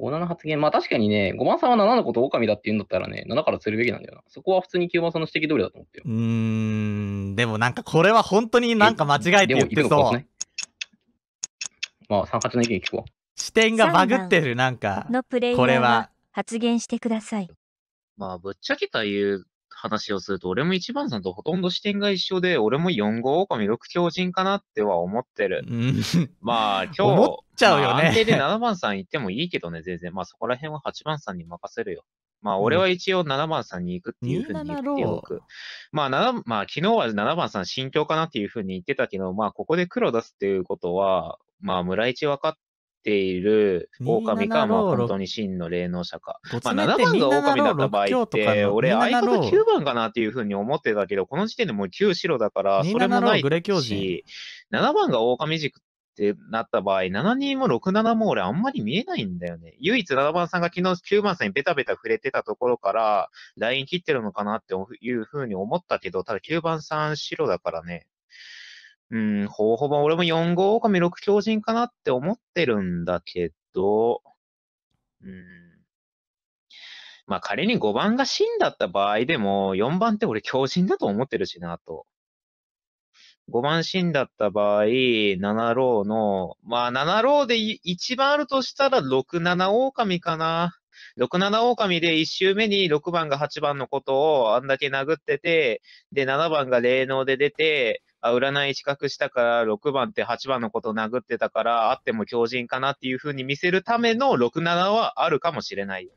7の発言。まあ確かにね、五番さんは7のこと狼だって言うんだったらね、7から釣るべきなんだよな。そこは普通に九番さんの指摘通りだと思って
よ。うーん、でもなんかこれは本当に
なんか間違えて言ってそう。ね、
まあ38の意見聞こう。視
点がバグっ
てる、なんか。の
プレイヤーは発言してください。
まあぶっちゃけた言う話をすると、俺も一番さんとほとんど視点が一緒で、俺も4号狼6強人かなっては思ってる。まあ、今日、思っちゃうよね。まあ、安定で7番さん行ってもいいけどね、全然。まあ、そこら辺は8番さんに任せるよ。まあ、俺は一応7番さんに行くっていうふうに言っておく。まあ、7、まあ、昨日は7番さん心境かなっていうふうに言ってたけど、まあ、ここで黒出すっていうことは、まあ、村一分かっている狼か、まあ本当に真の霊能者か。まあ7番が狼だった場合って、俺相方9番かなっていうふうに思ってたけど、この時点でもう9白だから、それもないし、7番が狼軸ってなった場合、7人も67も俺あんまり見えないんだよね。唯一7番さんが昨日9番さんにベタベタ触れてたところから、ライン切ってるのかなっていうふうに思ったけど、ただ9番さん白だからね。うん、ほぼほぼ俺も4号狼6強人かなって思ってるんだけど、うん。まあ仮に5番が死んだった場合でも、4番って俺強人だと思ってるしなと。5番死んだった場合、7ローの、まあ7ローで一番あるとしたら6、7狼かな。67狼で1周目に6番が8番のことをあんだけ殴ってて、で、7番が霊能で出て、あ、占い資格したから6番って8番のこと殴ってたから、あっても強人かなっていうふうに見せるための6、7はあるかもしれないよ。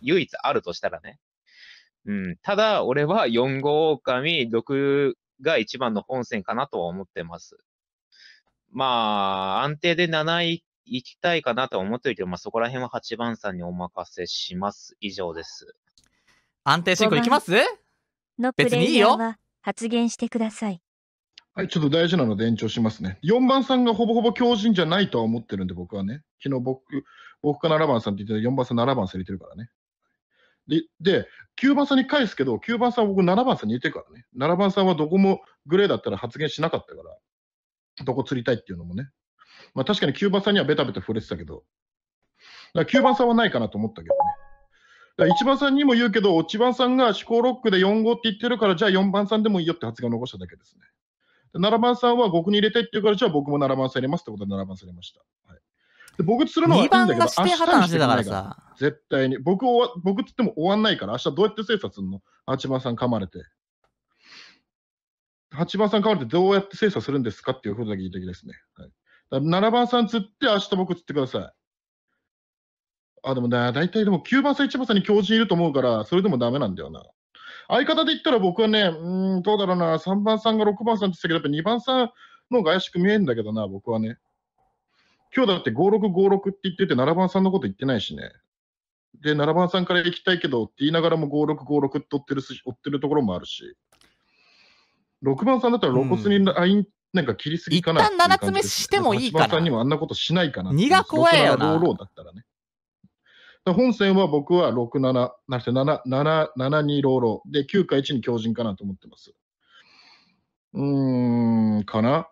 唯一あるとしたらね。うん。ただ、俺は4号狼、6が一番の本線かなとは思ってます。まあ、安定で7位行きたいかなとは思ってるけど、まあそこら辺は8番さんにお任せします。以上です。
安定進行いきます
のにいいよ発言してください。
はい、ちょっと大事なので延長しますね。4番さんがほぼほぼ強人じゃないとは思ってるんで、僕はね。昨日僕、僕が7番さんって言ってた4番さん7番さん入れてるからね。で、で9番さんに返すけど、9番さんは僕7番さんに入れてるからね。7番さんはどこもグレーだったら発言しなかったから、どこ釣りたいっていうのもね。まあ確かに9番さんにはベタベタ触れてたけど、だから9番さんはないかなと思ったけどね。だ1番さんにも言うけど、1番さんが思考ロックで4号って言ってるから、じゃあ4番さんでもいいよって発言を残しただけですね。奈番さんは僕に入れてって言うから、じゃあ僕も7番さん入れますってことで7番さん入れました。はい、で僕釣るのはいいんだけど、明日にしてからさ。絶対に。僕を、僕つっても終わんないから、明日どうやって精査するの八番さん噛まれて。八番さん噛まれてどうやって精査するんですかっていうことだけ言いたいですね。はい、7番さん釣って、明日僕釣ってください。あ、でもね、大体でも9番さん、1番さんに強人いると思うから、それでもダメなんだよな。相方で言ったら僕はね、うん、どうだろうな、3番さんが6番さんって言ったけど、やっぱ2番さんの方が怪しく見えるんだけどな、僕はね。今日だって5656って言ってて、7番さんのこと言ってないしね。で、7番さんから行きたいけどって言いながらも5656って追ってる追ってるところもあるし、6番さんだったら露骨にライン、うん、なんか切りすぎかな一旦7つ目してもいいかな。8番さんにもあんなことしないかな。荷が怖いよな。ローローだったらね。本戦は僕は6、7、7、7、7、2、ローロー。で、9か1に強靭かなと思ってます。うーん、かな。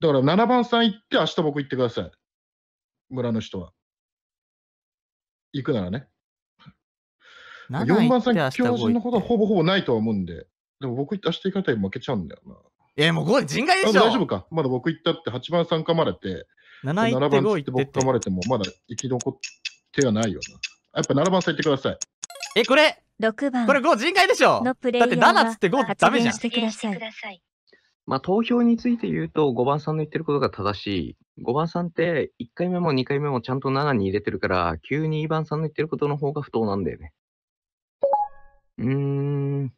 だから7番さん行って、明日僕行ってください。村の人は。行くならね。4番さん、強靭のことはほぼほぼないとは思うんで。でも僕って明日行かれたら負けちゃうんだよな。えもうこれ人外でしょ大丈夫か。まだ僕行ったって8番さん噛まれて、7, 番って僕噛まれてもまだ生き残っ手はないよな。やっぱ7番さん言ってください。え、
これ6番これ5人外でしょだって7つって5ダメじゃん。
まあ、投票について言うと、5
番さんの言ってることが正しい。5番さんって、1回目も2回目もちゃんと7に入れてるから、急に2番さんの言ってることの方が不当なんだよね。うーん。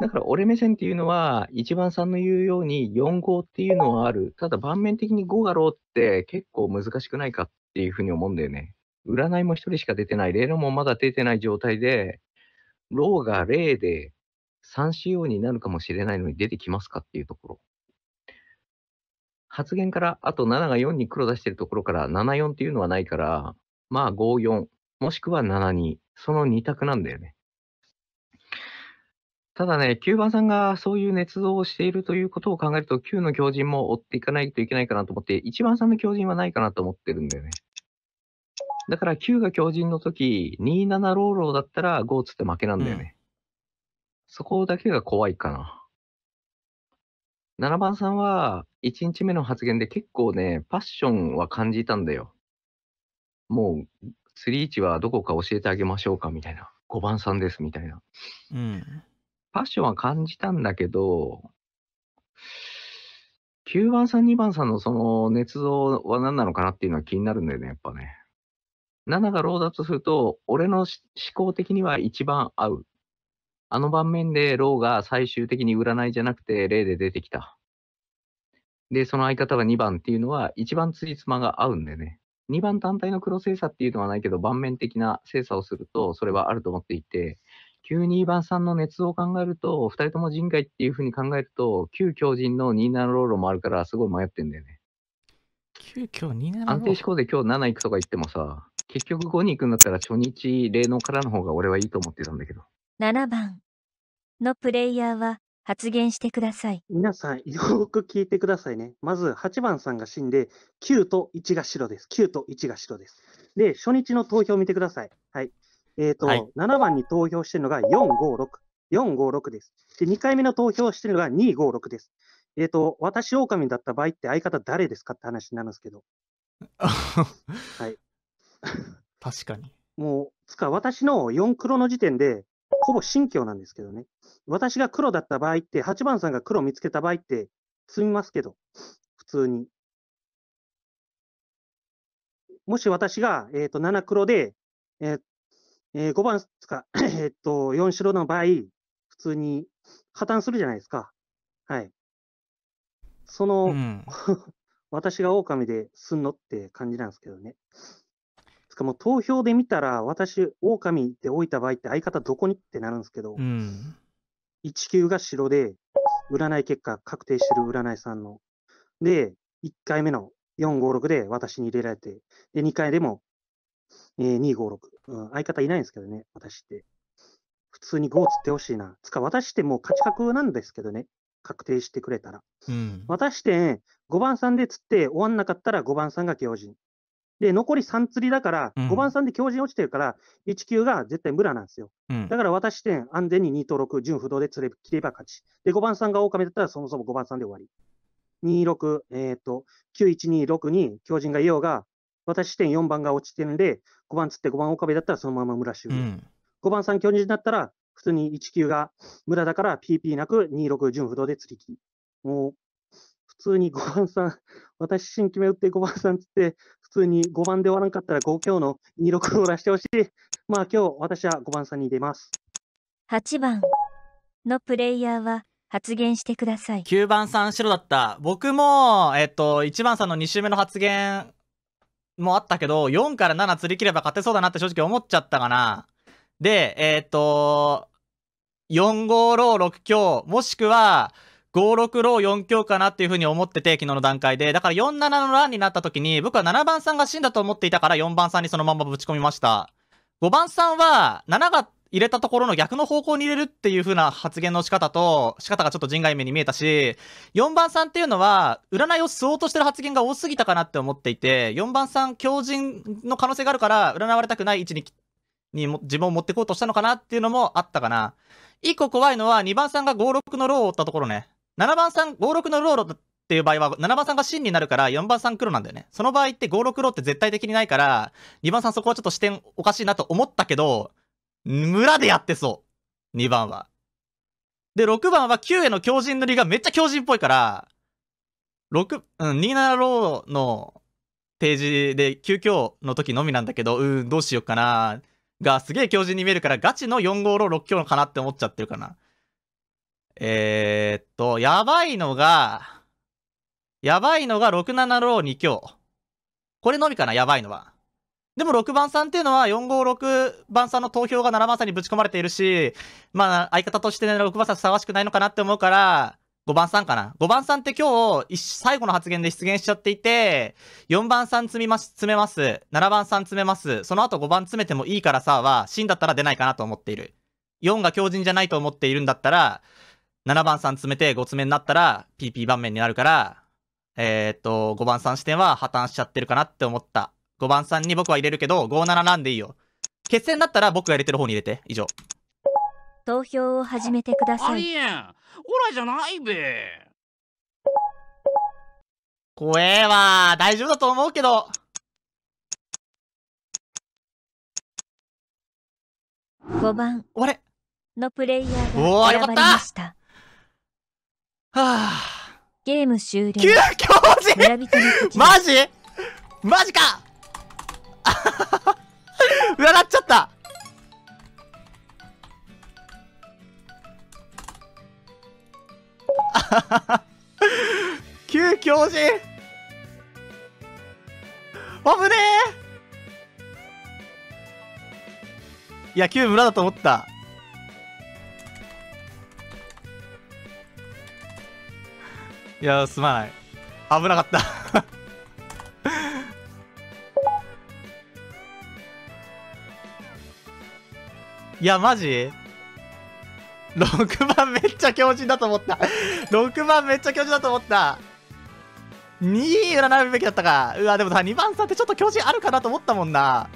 だから、俺目線っていうのは、1番さんの言うように4、5っていうのはある。ただ、盤面的に5あろうって結構難しくないかっていうふうに思うんだよね。占いも1人しか出てない、霊能もまだ出てない状態で、ローが0で 3CO になるかもしれないのに出てきますかっていうところ。発言から、あと7が4に黒出してるところから、74っていうのはないから、まあ54、もしくは72、その2択なんだよね。ただね、9番さんがそういう捏造をしているということを考えると、9の強靭も追っていかないといけないかなと思って、1番さんの強靭はないかなと思ってるんだよね。だから9が強靭の時、27ローローだったら5つって負けなんだよね。そこだけが怖いかな。7番さんは1日目の発言で結構ね、パッションは感じたんだよ。もう、3-1はどこか教えてあげましょうかみたいな。5番さんですみたいな。うん。パッションは感じたんだけど、9番さん、2番さんのその捏造は何なのかなっていうのは気になるんだよね、やっぱね。7がローだとすると、俺の思考的には一番合う。あの盤面でローが最終的に占いじゃなくて0で出てきた。で、その相方が2番っていうのは一番つじつまが合うんでね。2番単体の黒精査っていうのはないけど、盤面的な精査をすると、それはあると思っていて、9-2番さんの熱を考えると、2人とも人外っていうふうに考えると、旧強人の27ローロもあるから、すごい迷ってんだよね。
9強27安定思
考で今日7いくとか言ってもさ、結局5に行くんだったら初日霊能からの方が俺はいいと思ってたんだけど。
7番のプレイヤーは発言してください。
皆さん、よく聞いてくださいね。まず、8番さんが死んで、9と1が白です。9と1が白です。で、初日の投票見てください。はい。えー、と、はい、7番に投票してるのが4、5、6。4、5、6です。で、2回目の投票してるのが2、5、6です。えっ、ー、と、私、狼だった場合って相方誰ですかって話になるんですけど。はい。確かに。もう、つか私の4黒の時点で、ほぼ信教なんですけどね。私が黒だった場合って、8番さんが黒見つけた場合って、積みますけど、普通に。もし私が、えっ、ー、と、7黒で、えーえー、5番つか、えっ、ー、と、4白の場合、普通に破綻するじゃないですか。はい。その、うん、私が狼ですんのって感じなんですけどね。その投票で見たら、私、狼で置いた場合って相方どこにってなるんですけど、うん、1級が白で、占い結果確定してる占いさんの。で、1回目の456で私に入れられて、で、2回でも、えー、256、うん。相方いないんですけどね、私って。普通に5を釣ってほしいな。つか、私ってもう勝ち確なんですけどね。確定してくれたら。うん、私って5番さんで釣って終わんなかったら5番さんが行人。で、残り3釣りだから、5番さんで強靭落ちてるから、1級が絶対無駄なんですよ。うん、だから私点、安全に2と6、順不動で釣れ切れば勝ち。で、5番さんが狼だったら、そもそも5番さんで終わり。26、えっ、ー、と、9126に強人がいようが、私点4番が落ちてるんで、5番釣って5番岡部だったらそのまま村終了。うん、5番さん巨人だったら、普通に1級が村だから PP なく26順不動で釣り切り。もう普通に5番さん、私新決め打って5番さんつって、普通に5番で終わらんかったら5強の26を出してほしい。まあ今日私は5番さんに出ます。
8番のプレイヤーは発言してください。
9番さ
ん白だった。
僕も、えっ
と、1番さんの2周目の発言もあったけど、4から7釣り切れば勝てそうだなって正直思っちゃったかな。で、えっと、4、5、6、6強、もしくは、5、6、ロー、4強かなっていう風に思ってて、昨日の段階で。だから4、7のランになった時に、僕は7番さんが死んだと思っていたから4番さんにそのままぶち込みました。5番さんは、7が入れたところの逆の方向に入れるっていう風な発言の仕方と、仕方がちょっと人外目に見えたし、4番さんっていうのは、占いを吸おうとしてる発言が多すぎたかなって思っていて、4番さん強人の可能性があるから、占われたくない位置ににも自分を持ってこうとしたのかなっていうのもあったかな。一個怖いのは2番さんが56のローを追ったところね。7番さん、56のローロっていう場合は、7番さんが真になるから4番さん黒なんだよね。その場合って56ロって絶対的にないから、2番さんそこはちょっと視点おかしいなと思ったけど、村でやってそう。2番は。で、6番は9への強靭塗りがめっちゃ強靭っぽいから、6、うん、27ローのージで急遽の時のみなんだけど、うん、どうしようかな。がすげえ強靭に見えるから、ガチの4 5ロー6強のかなって思っちゃってるかな。えー、っと、やばいのが、やばいのが67ロー2強。これのみかな、やばいのは。でも6番さんっていうのは456番さんの投票が7番さんにぶち込まれているし、まあ相方としてね、6番さんふさわしくないのかなって思うから、5番さんかな。5番さんって今日、最後の発言で出現しちゃっていて、4番さん詰みます、詰めます。7番さん詰めます。その後5番詰めてもいいからさは、芯だったら出ないかなと思っている。4が強靭じゃないと思っているんだったら、7番3詰めて5詰めになったら PP 盤面になるから、えー、っと、5番3視点は破綻しちゃってるかなって思った。5番3に僕は入れるけど、57なんでいいよ。決戦だったら僕が入れてる方に入れて。以上。
投票を始めてください。ありえん。オラじゃないべ。怖えわ。大丈夫だと思うけど。5番。あれのプレイヤーが選ばれました。はあ。ゲーム終了。急遽人マジマジか
占 っちゃった
急強人あぶね
えいや、旧村だと思った。いやすまない危なかった いやマジ ?6 番めっちゃ強靭だと思った6番めっちゃ強靭だと思った2位占うべきだったかうわでもさ2番さんってちょっと強靭あるかなと思ったもんな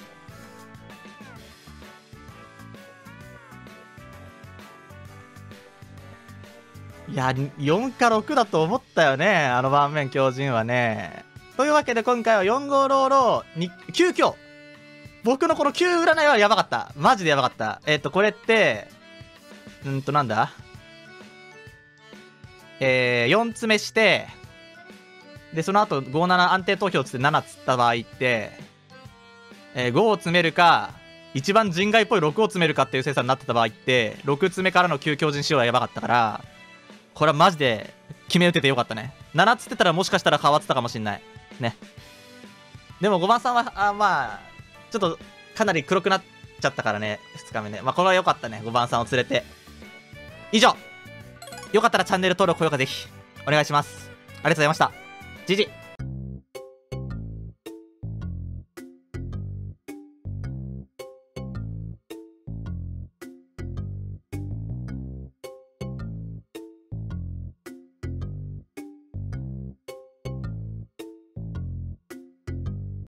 いや、4か6だと思ったよね、あの盤面狂人はね。というわけで今回は4 5ロ6に、急遽僕のこの急占いはやばかった。マジでやばかった。えっ、ー、と、これって、うんと、なんだえー、4つ目して、で、その後57安定投票つって7つった場合って、えー、5を詰めるか、一番人外っぽい6を詰めるかっていう精査になってた場合って、6つ目からの急強人仕様はやばかったから、これはマジで決め打ててよかったね7つってたらもしかしたら変わってたかもしんないねでも5番さんはあまあちょっとかなり黒くなっちゃったからね2日目ねまあこれは良かったね5番さんを連れて以上よかったらチャンネル登録高評価ぜひお願いしますありがとうございましたじじ